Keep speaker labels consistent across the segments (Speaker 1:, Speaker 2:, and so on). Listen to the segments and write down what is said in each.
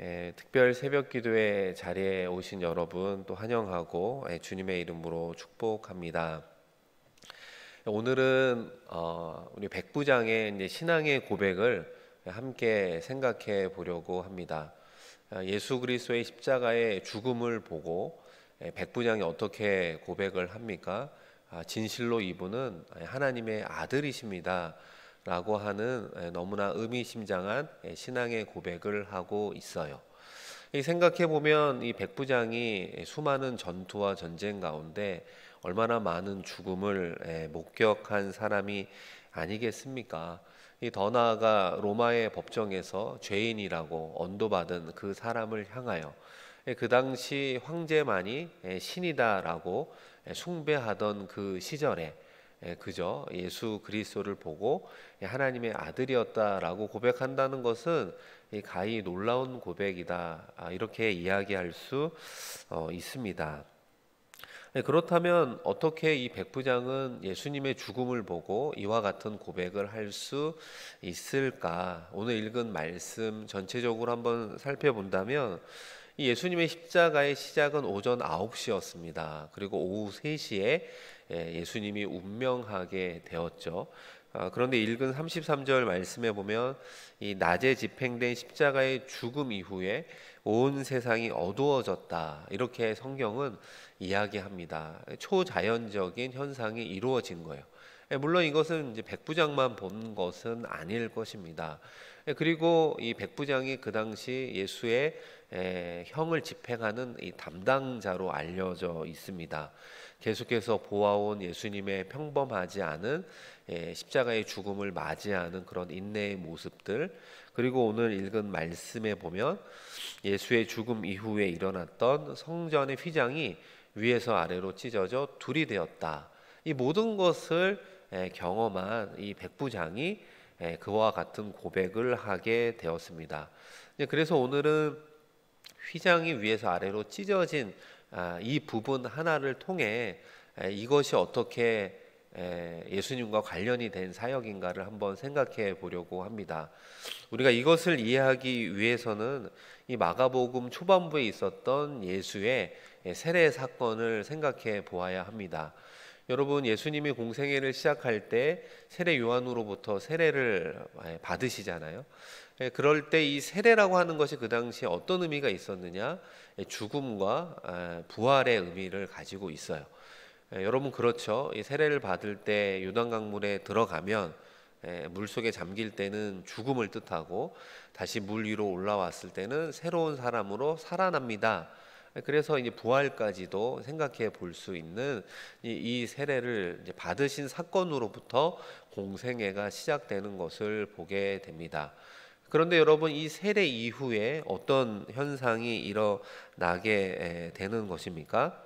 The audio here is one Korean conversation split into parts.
Speaker 1: 예, 특별 새벽 기도의 자리에 오신 여러분 또 환영하고 예, 주님의 이름으로 축복합니다. 오늘은 어, 우리 백부장의 신앙의 고백을 함께 생각해 보려고 합니다. 아, 예수 그리스도의 십자가의 죽음을 보고 예, 백부장이 어떻게 고백을 합니까? 아, 진실로 이분은 예, 하나님의 아들이십니다. 라고 하는 예, 너무나 의미심장한 예, 신앙의 고백을 하고 있어요. 생각해 보면 이 백부장이 예, 수많은 전투와 전쟁 가운데 얼마나 많은 죽음을 목격한 사람이 아니겠습니까? 더 나아가 로마의 법정에서 죄인이라고 언도받은 그 사람을 향하여 그 당시 황제만이 신이다라고 숭배하던 그 시절에 예, 그저 예수 그리스도를 보고 예, 하나님의 아들이었다라고 고백한다는 것은 가히 놀라운 고백이다 아, 이렇게 이야기할 수 어, 있습니다. 예, 그렇다면 어떻게 이 백부장은 예수님의 죽음을 보고 이와 같은 고백을 할 수 있을까? 오늘 읽은 말씀 전체적으로 한번 살펴본다면 예수님의 십자가의 시작은 오전 9시였습니다. 그리고 오후 3시에 예, 예수님이 운명하게 되었죠. 아, 그런데 읽은 33절 말씀에 보면 이 낮에 집행된 십자가의 죽음 이후에 온 세상이 어두워졌다. 이렇게 성경은 이야기합니다. 초자연적인 현상이 이루어진 거예요. 예, 물론 이것은 이제 백부장만 본 것은 아닐 것입니다. 예, 그리고 이 백부장이 그 당시 예수의 에, 형을 집행하는 이 담당자로 알려져 있습니다. 계속해서 보아온 예수님의 평범하지 않은 에, 예, 십자가의 죽음을 맞이하는 그런 인내의 모습들 그리고 오늘 읽은 말씀에 보면 예수의 죽음 이후에 일어났던 성전의 휘장이 위에서 아래로 찢어져 둘이 되었다. 이 모든 것을 에, 경험한 이 백부장이 예, 그와 같은 고백을 하게 되었습니다. 그래서 오늘은 휘장이 위에서 아래로 찢어진 아, 이 부분 하나를 통해 이것이 어떻게 예수님과 관련이 된 사역인가를 한번 생각해 보려고 합니다. 우리가 이것을 이해하기 위해서는 이 마가복음 초반부에 있었던 예수의 세례 사건을 생각해 보아야 합니다. 여러분 예수님이 공생애를 시작할 때 세례 요한으로부터 세례를 아, 예, 받으시잖아요. 예, 그럴 때 이 세례라고 하는 것이 그 당시에 어떤 의미가 있었느냐? 예, 죽음과 아, 부활의 의미를 가지고 있어요. 여러분 그렇죠. 이 세례를 받을 때 요단 강물에 들어가면 물 속에 잠길 때는 죽음을 뜻하고 다시 물 위로 올라왔을 때는 새로운 사람으로 살아납니다. 네, 그래서 이제 부활까지도 생각해 볼 수 있는 이, 이 세례를 이제 받으신 사건으로부터 공생애가 시작되는 것을 보게 됩니다. 그런데 여러분 이 세례 이후에 어떤 현상이 일어나게 되는 것입니까?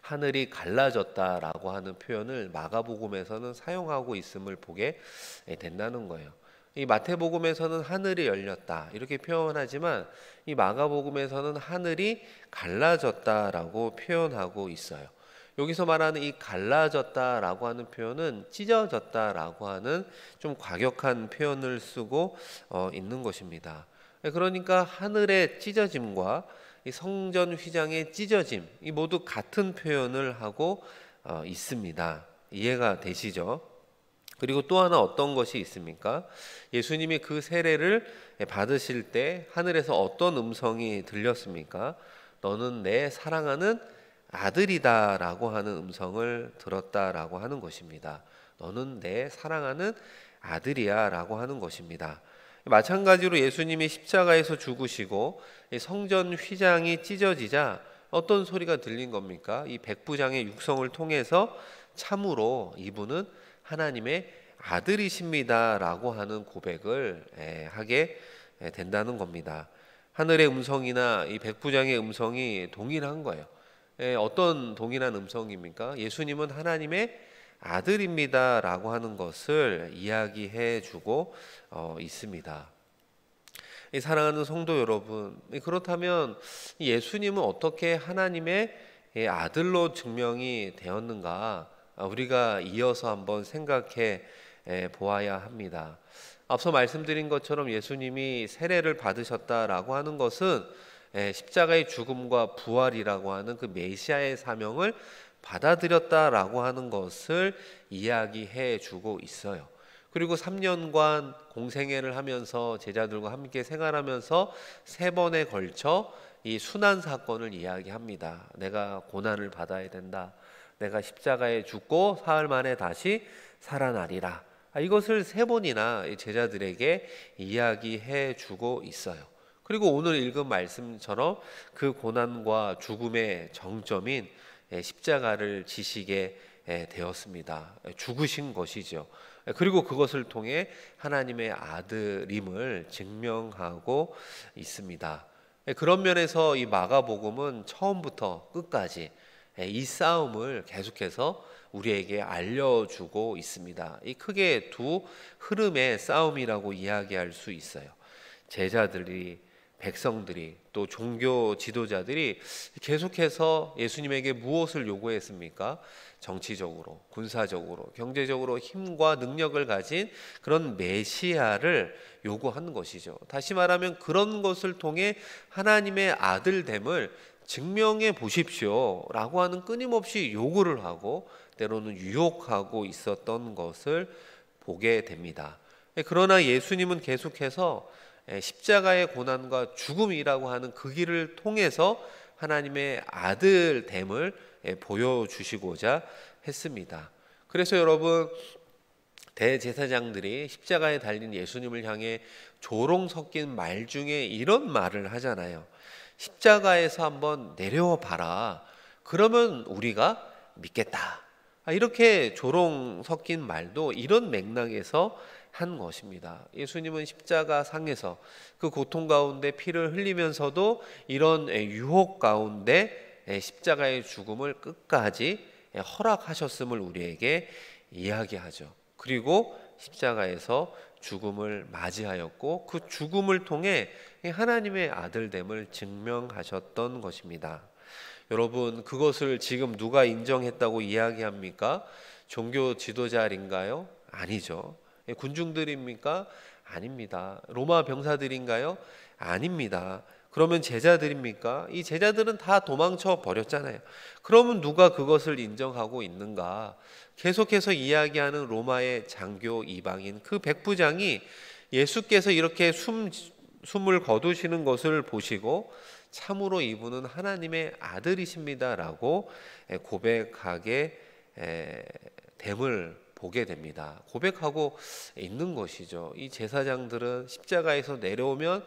Speaker 1: 하늘이 갈라졌다라고 하는 표현을 마가복음에서는 사용하고 있음을 보게 된다는 거예요. 이 마태복음에서는 하늘이 열렸다 이렇게 표현하지만 이 마가복음에서는 하늘이 갈라졌다라고 표현하고 있어요. 여기서 말하는 이 갈라졌다라고 하는 표현은 찢어졌다라고 하는 좀 과격한 표현을 쓰고 어, 있는 것입니다. 그러니까 하늘의 찢어짐과 성전 휘장의 찢어짐 이 모두 같은 표현을 하고 어, 있습니다. 이해가 되시죠? 그리고 또 하나 어떤 것이 있습니까? 예수님이 그 세례를 받으실 때 하늘에서 어떤 음성이 들렸습니까? 너는 내 사랑하는 아들이다라고 하는 음성을 들었다라고 하는 것입니다. 너는 내 사랑하는 아들이야라고 하는 것입니다. 마찬가지로 예수님이 십자가에서 죽으시고 성전 휘장이 찢어지자 어떤 소리가 들린 겁니까? 이 백부장의 육성을 통해서 참으로 이분은 하나님의 아들이십니다라고 하는 고백을 예, 하게 예, 된다는 겁니다. 하늘의 음성이나 이 백부장의 음성이 동일한 거예요. 예, 어떤 동일한 음성입니까? 예수님은 하나님의 아들입니다라고 하는 것을 이야기해 주고 어, 있습니다. 사랑하는 성도 여러분, 그렇다면 예수님은 어떻게 하나님의 아들로 증명이 되었는가? 아, 우리가 이어서 한번 생각해 예, 보아야 합니다. 앞서 말씀드린 것처럼 예수님이 세례를 받으셨다라고 하는 것은 예, 십자가의 죽음과 부활이라고 하는 그 메시아의 사명을 받아들였다라고 하는 것을 이야기해 주고 있어요. 그리고 3년간 공생애를 하면서 제자들과 함께 생활하면서 세 번에 걸쳐 이 순환 사건을 이야기합니다. 내가 고난을 받아야 된다. 내가 십자가에 죽고 사흘 만에 다시 살아나리라. 아, 이것을 세 번이나 제자들에게 이야기해 주고 있어요. 그리고 오늘 읽은 말씀처럼 그 고난과 죽음의 정점인 예, 십자가를 지시게 예, 되었습니다. 예, 죽으신 것이죠. 그리고 그것을 통해 하나님의 아들임을 증명하고 있습니다. 그런 면에서 이 마가복음은 처음부터 끝까지 예, 이 싸움을 계속해서 우리에게 알려주고 있습니다. 이 크게 두 흐름의 싸움이라고 이야기할 수 있어요. 제자들이 백성들이 또 종교 지도자들이 계속해서 예수님에게 무엇을 요구했습니까? 정치적으로, 군사적으로, 경제적으로 힘과 능력을 가진 그런 메시아를 요구한 것이죠. 다시 말하면 그런 것을 통해 하나님의 아들됨을 증명해 보십시오. 라고 하는 끊임없이 요구를 하고 때로는 유혹하고 있었던 것을 보게 됩니다. 예, 그러나 예수님은 계속해서 예, 십자가의 고난과 죽음이라고 하는 그 길을 통해서 하나님의 아들됨을 예, 보여주시고자 했습니다. 그래서 여러분, 대제사장들이 십자가에 달린 예수님을 향해 조롱 섞인 말 중에 이런 말을 하잖아요. 십자가에서 한번 내려와 봐라. 그러면 우리가 믿겠다. 아, 이렇게 조롱 섞인 말도 이런 맥락에서 한 것입니다. 예수님은 십자가 상에서 그 고통 가운데 피를 흘리면서도 이런 유혹 가운데 십자가의 죽음을 끝까지 허락하셨음을 우리에게 이야기하죠. 그리고 십자가에서 죽음을 맞이하였고 그 죽음을 통해 하나님의 아들됨을 증명하셨던 것입니다. 여러분 그것을 지금 누가 인정했다고 이야기합니까? 종교 지도자인가요? 아니죠. 군중들입니까? 아닙니다. 로마 병사들인가요? 아닙니다. 그러면 제자들입니까? 이 제자들은 다 도망쳐 버렸잖아요. 그러면 누가 그것을 인정하고 있는가? 계속해서 이야기하는 로마의 장교 이방인 그 백부장이 예수께서 이렇게 숨, 숨을 거두시는 것을 보시고 참으로 이분은 하나님의 아들이십니다라고 고백하게 됨을 보게 됩니다. 고백하고 있는 것이죠. 이 제사장들은 십자가에서 내려오면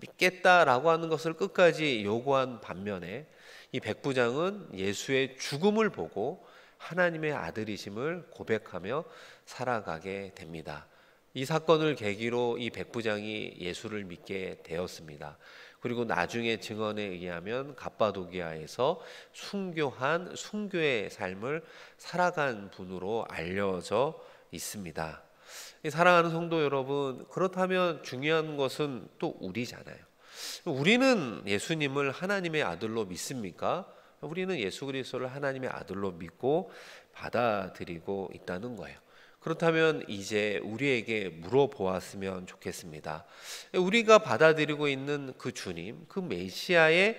Speaker 1: 믿겠다라고 하는 것을 끝까지 요구한 반면에 이 백부장은 예수의 죽음을 보고 하나님의 아들이심을 고백하며 살아가게 됩니다. 이 사건을 계기로 이 백부장이 예수를 믿게 되었습니다. 그리고 나중에 증언에 의하면 갑바도기아에서 순교한 순교의 삶을 살아간 분으로 알려져 있습니다. 사랑하는 성도 여러분, 그렇다면 중요한 것은 또 우리잖아요. 우리는 예수님을 하나님의 아들로 믿습니까? 우리는 예수 그리스도를 하나님의 아들로 믿고 받아들이고 있다는 거예요. 그렇다면 이제 우리에게 물어보았으면 좋겠습니다. 우리가 받아들이고 있는 그 주님, 그 메시아의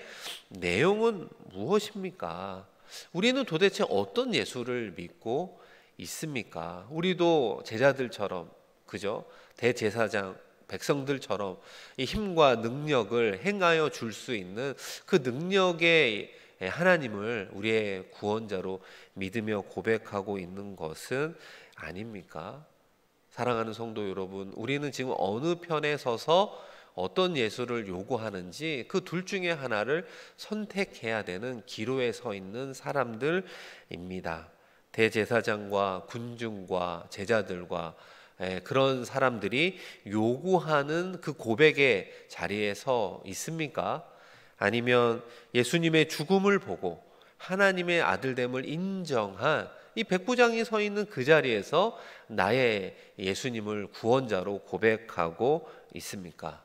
Speaker 1: 내용은 무엇입니까? 우리는 도대체 어떤 예수를 믿고 있습니까? 우리도 제자들처럼 그죠? 대제사장 백성들처럼 이 힘과 능력을 행하여 줄 수 있는 그 능력의 하나님을 우리의 구원자로 믿으며 고백하고 있는 것은 아닙니까? 사랑하는 성도 여러분, 우리는 지금 어느 편에 서서 어떤 예수를 요구하는지 그 둘 중에 하나를 선택해야 되는 기로에 서 있는 사람들입니다. 대제사장과 군중과 제자들과 예, 그런 사람들이 요구하는 그 고백의 자리에 서 있습니까? 아니면 예수님의 죽음을 보고 하나님의 아들됨을 인정한 이 백부장이 서 있는 그 자리에서 나의 예수님을 구원자로 고백하고 있습니까?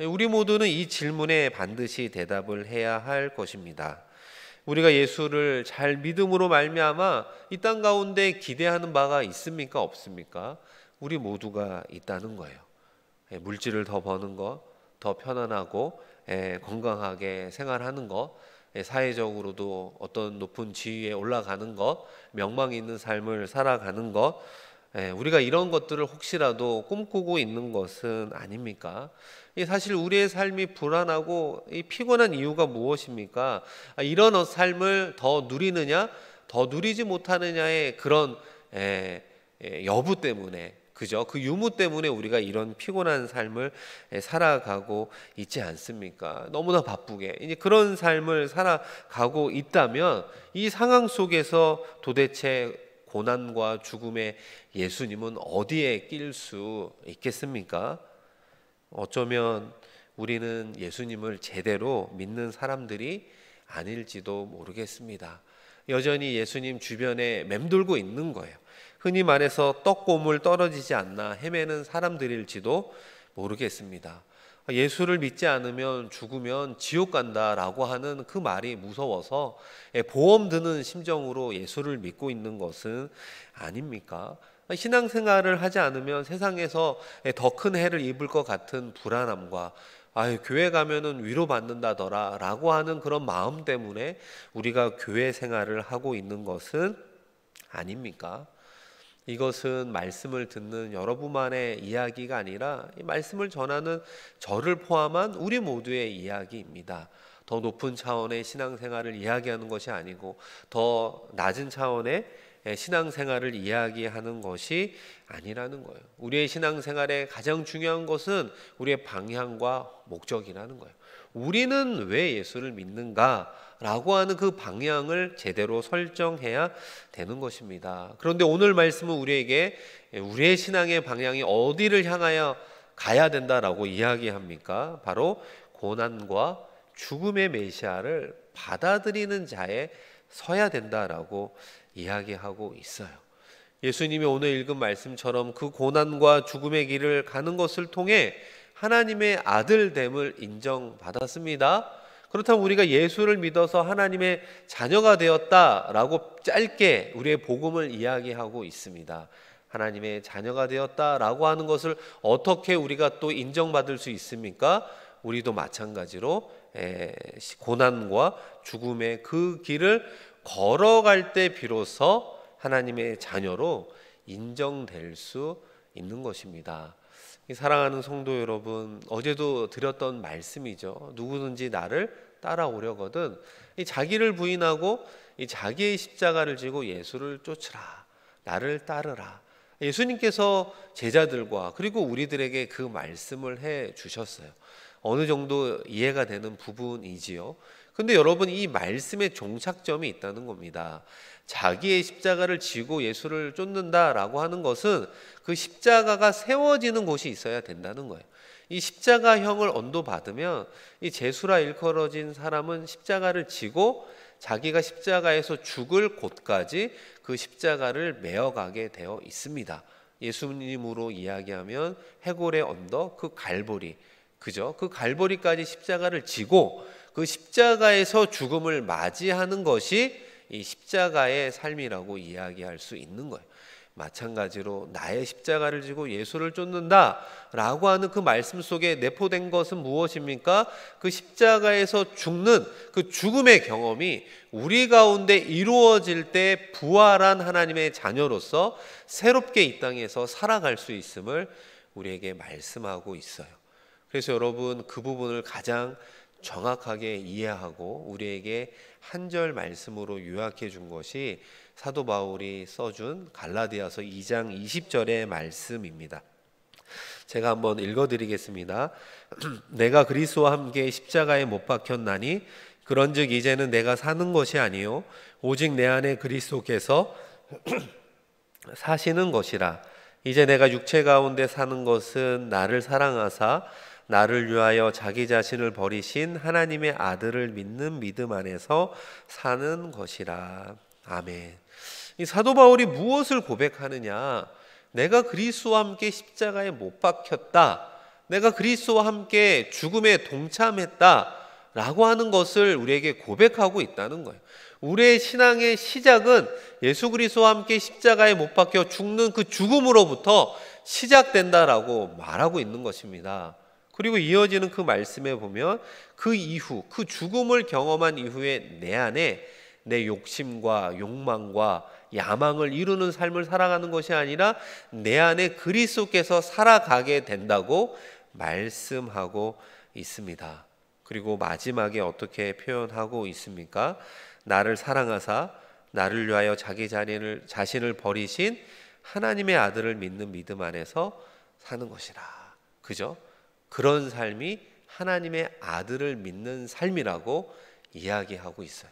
Speaker 1: 예, 우리 모두는 이 질문에 반드시 대답을 해야 할 것입니다. 우리가 예수를 잘 믿음으로 말미암아 이 땅 가운데 기대하는 바가 있습니까? 없습니까? 우리 모두가 있다는 거예요. 예, 물질을 더 버는 거, 더 편안하고 예, 건강하게 생활하는 거, 예, 사회적으로도 어떤 높은 지위에 올라가는 것, 명망 있는 삶을 살아가는 것, 우리가 이런 것들을 혹시라도 꿈꾸고 있는 것은 아닙니까? 사실 우리의 삶이 불안하고 피곤한 이유가 무엇입니까? 아, 이런 어, 삶을 더 누리느냐, 더 누리지 못하느냐의 그런 여부 때문에 그죠? 그 유무 때문에 우리가 이런 피곤한 삶을 예, 살아가고 있지 않습니까? 너무나 바쁘게. 이제 그런 삶을 살아가고 있다면 이 상황 속에서 도대체 고난과 죽음의 예수님은 어디에 낄 수 있겠습니까? 어쩌면 우리는 예수님을 제대로 믿는 사람들이 아닐지도 모르겠습니다. 여전히 예수님 주변에 맴돌고 있는 거예요. 흔히 말해서 떡고물 떨어지지 않나 헤매는 사람들일지도 모르겠습니다. 예수를 믿지 않으면 죽으면 지옥 간다라고 하는 그 말이 무서워서 예, 보험 드는 심정으로 예수를 믿고 있는 것은 아닙니까? 신앙생활을 하지 않으면 세상에서 예, 더큰 해를 입을 것 같은 불안함과 아유 교회 가면은 위로받는다더라라고 하는 그런 마음 때문에 우리가 교회 생활을 하고 있는 것은 아닙니까? 이것은 말씀을 듣는 여러분만의 이야기가 아니라 이 말씀을 전하는 저를 포함한 우리 모두의 이야기입니다. 더 높은 차원의 신앙생활을 이야기하는 것이 아니고 더 낮은 차원의 예, 신앙생활을 이야기하는 것이 아니라는 거예요. 우리의 신앙생활의 가장 중요한 것은 우리의 방향과 목적이라는 거예요. 우리는 왜 예수를 믿는가라고 하는 그 방향을 제대로 설정해야 되는 것입니다. 그런데 오늘 말씀은 우리에게 예, 우리의 신앙의 방향이 어디를 향하여 가야 된다라고 이야기합니까? 바로 고난과 죽음의 메시아를 받아들이는 자에 서야 된다라고 이야기하고 있어요. 예수님이 오늘 읽은 말씀처럼 그 고난과 죽음의 길을 가는 것을 통해 하나님의 아들됨을 인정받았습니다. 그렇다면 우리가 예수를 믿어서 하나님의 자녀가 되었다라고 짧게 우리의 복음을 이야기하고 있습니다. 하나님의 자녀가 되었다라고 하는 것을 어떻게 우리가 또 인정받을 수 있습니까? 우리도 마찬가지로 고난과 죽음의 그 길을 걸어갈 때 비로소 하나님의 자녀로 인정될 수 있는 것입니다. 사랑하는 성도 여러분, 어제도 드렸던 말씀이죠. 누구든지 나를 따라오려거든 이 자기를 부인하고 이 자기의 십자가를 지고 예수를 쫓으라. 나를 따르라. 예수님께서 제자들과 그리고 우리들에게 그 말씀을 해 주셨어요. 어느 정도 이해가 되는 부분이지요. 근데 여러분 이말씀의 종착점이 있다는 겁니다. 자기의 십자가를 지고 예수를 쫓는다라고 하는 것은 그 십자가가 세워지는 곳이 있어야 된다는 거예요. 이 십자가형을 언도받으면 이 제수라 일컬어진 사람은 십자가를 지고 자기가 십자가에서 죽을 곳까지 그 십자가를 메어가게 되어 있습니다. 예수님으로 이야기하면 해골의 언덕, 그 갈보리, 그죠? 그 갈보리까지 십자가를 지고 그 십자가에서 죽음을 맞이하는 것이 이 십자가의 삶이라고 이야기할 수 있는 거예요. 마찬가지로 나의 십자가를 지고 예수를 쫓는다라고 하는 그 말씀 속에 내포된 것은 무엇입니까? 그 십자가에서 죽는 그 죽음의 경험이 우리 가운데 이루어질 때 부활한 하나님의 자녀로서 새롭게 이 땅에서 살아갈 수 있음을 우리에게 말씀하고 있어요. 그래서 여러분 그 부분을 가장 정확하게 이해하고 우리에게 한 절 말씀으로 요약해 준 것이 사도 바울이 써준 갈라디아서 2장 20절의 말씀입니다. 제가 한번 읽어 드리겠습니다. 내가 그리스도와 함께 십자가에 못 박혔나니 그런즉 이제는 내가 사는 것이 아니요 오직 내 안에 그리스도께서 사시는 것이라 이제 내가 육체 가운데 사는 것은 나를 사랑하사 나를 위하여 자기 자신을 버리신 하나님의 아들을 믿는 믿음 안에서 사는 것이라. 아멘. 사도 바울이 무엇을 고백하느냐? 내가 그리스도와 함께 십자가에 못 박혔다. 내가 그리스도와 함께 죽음에 동참했다. 라고 하는 것을 우리에게 고백하고 있다는 거예요. 우리의 신앙의 시작은 예수 그리스도와 함께 십자가에 못 박혀 죽는 그 죽음으로부터 시작된다라고 말하고 있는 것입니다. 그리고 이어지는 그 말씀에 보면 그 이후 그 죽음을 경험한 이후에 내 안에 내 욕심과 욕망과 야망을 이루는 삶을 살아가는 것이 아니라 내 안에 그리스도께서 살아가게 된다고 말씀하고 있습니다. 그리고 마지막에 어떻게 표현하고 있습니까? 나를 사랑하사 나를 위하여 자기 자신을 자신을 버리신 하나님의 아들을 믿는 믿음 안에서 사는 것이라. 그죠? 그런 삶이 하나님의 아들을 믿는 삶이라고 이야기하고 있어요.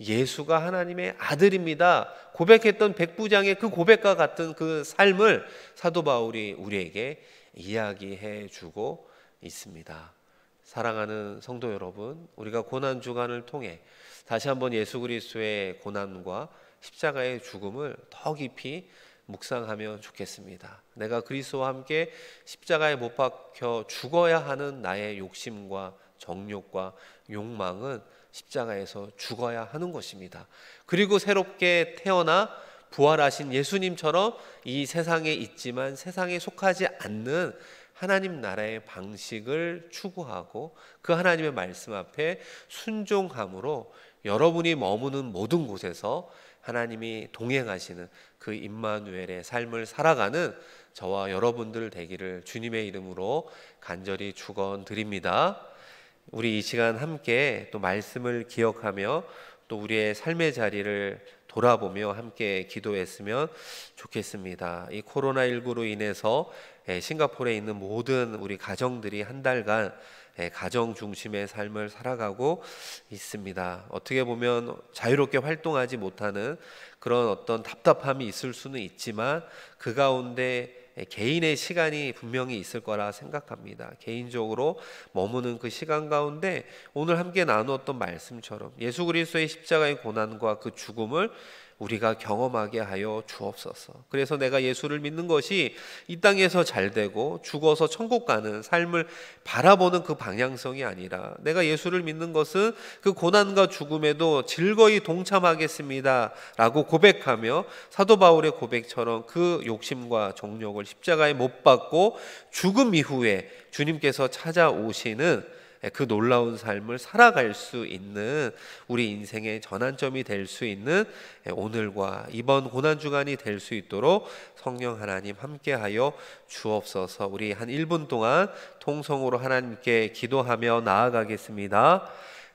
Speaker 1: 예수가 하나님의 아들입니다. 고백했던 백부장의 그 고백과 같은 그 삶을 사도 바울이 우리에게 이야기해 주고 있습니다. 사랑하는 성도 여러분, 우리가 고난 주간을 통해 다시 한번 예수 그리스도의 고난과 십자가의 죽음을 더 깊이 묵상하면 좋겠습니다. 내가 그리스도와 함께 십자가에 못 박혀 죽어야 하는 나의 욕심과 정욕과 욕망은 십자가에서 죽어야 하는 것입니다. 그리고 새롭게 태어나 부활하신 예수님처럼 이 세상에 있지만 세상에 속하지 않는 하나님 나라의 방식을 추구하고 그 하나님의 말씀 앞에 순종함으로 여러분이 머무는 모든 곳에서 하나님이 동행하시는 그 임마누엘의 삶을 살아가는 저와 여러분들 되기를 주님의 이름으로 간절히 축원드립니다. 우리 이 시간 함께 또 말씀을 기억하며 또 우리의 삶의 자리를 돌아보며 함께 기도했으면 좋겠습니다. 이 코로나 19로 인해서 예, 싱가포르에 있는 모든 우리 가정들이 한 달간 예, 가정 중심의 삶을 살아가고 있습니다. 어떻게 보면 자유롭게 활동하지 못하는 그런 어떤 답답함이 있을 수는 있지만 그 가운데 개인의 시간이 분명히 있을 거라 생각합니다. 개인적으로 머무는 그 시간 가운데 오늘 함께 나누었던 말씀처럼 예수 그리스도의 십자가의 고난과 그 죽음을 우리가 경험하게 하여 주옵소서. 그래서 내가 예수를 믿는 것이 이 땅에서 잘 되고 죽어서 천국 가는 삶을 바라보는 그 방향성이 아니라 내가 예수를 믿는 것은 그 고난과 죽음에도 즐거이 동참하겠습니다. 라고 고백하며 사도 바울의 고백처럼 그 욕심과 정욕을 십자가에 못받고 죽음 이후에 주님께서 찾아오시는 예, 그 놀라운 삶을 살아갈 수 있는 우리 인생의 전환점이 될 수 있는 예, 오늘과 이번 고난 주간이 될 수 있도록 성령 하나님 함께하여 주옵소서. 우리 한 1분 동안 통성으로 하나님께 기도하며 나아가겠습니다.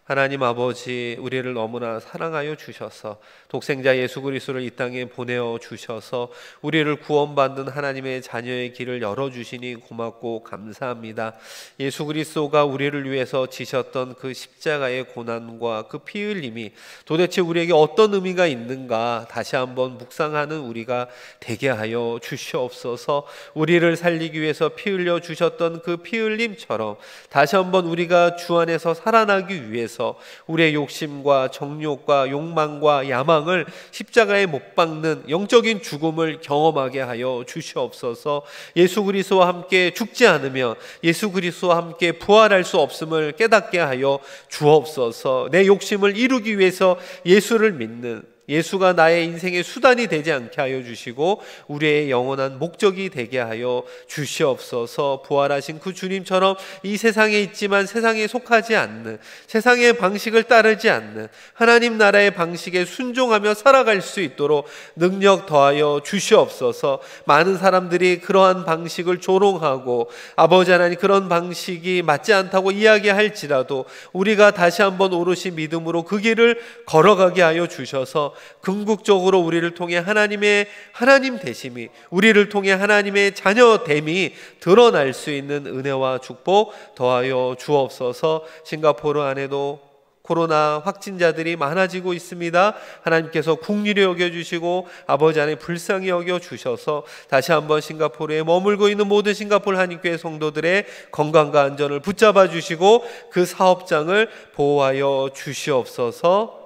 Speaker 1: 하나님 아버지 우리를 너무나 사랑하여 주셔서 독생자 예수 그리스도를 이 땅에 보내어 주셔서 우리를 구원받는 하나님의 자녀의 길을 열어 주시니 고맙고 감사합니다. 예수 그리스도가 우리를 위해서 지셨던 그 십자가의 고난과 그피 흘림이 도대체 우리에게 어떤 의미가 있는가 다시 한번 묵상하는 우리가 되게 하여 주시옵소서. 우리를 살리기 위해서 피 흘려 주셨던 그피 흘림처럼 다시 한번 우리가 주 안에서 살아나기 위해서 위해서 우리의 욕심과 정욕과 욕망과 야망을 십자가에 못 박는 영적인 죽음을 경험하게 하여 주시옵소서. 예수 그리스도와 함께 죽지 않으며 예수 그리스도와 함께 부활할 수 없음을 깨닫게 하여 주옵소서. 내 욕심을 이루기 위해서 예수를 믿는 예수가 나의 인생의 수단이 되지 않게 하여 주시고 우리의 영원한 목적이 되게 하여 주시옵소서 부활하신 그 주님처럼 이 세상에 있지만 세상에 속하지 않는 세상의 방식을 따르지 않는 하나님 나라의 방식에 순종하며 살아갈 수 있도록 능력 더하여 주시옵소서 많은 사람들이 그러한 방식을 조롱하고 아버지 하나님 그런 방식이 맞지 않다고 이야기할지라도 우리가 다시 한번 오롯이 믿음으로 그 길을 걸어가게 하여 주셔서 궁극적으로 우리를 통해 하나님의 하나님 되심이 우리를 통해 하나님의 자녀 됨이 드러날 수 있는 은혜와 축복 더하여 주옵소서. 싱가포르 안에도 코로나 확진자들이 많아지고 있습니다. 하나님께서 국리를 여겨주시고 아버지 안에 불쌍히 여겨주셔서 다시 한번 싱가포르에 머물고 있는 모든 싱가포르 한인교회 성도들의 건강과 안전을 붙잡아 주시고 그 사업장을 보호하여 주시옵소서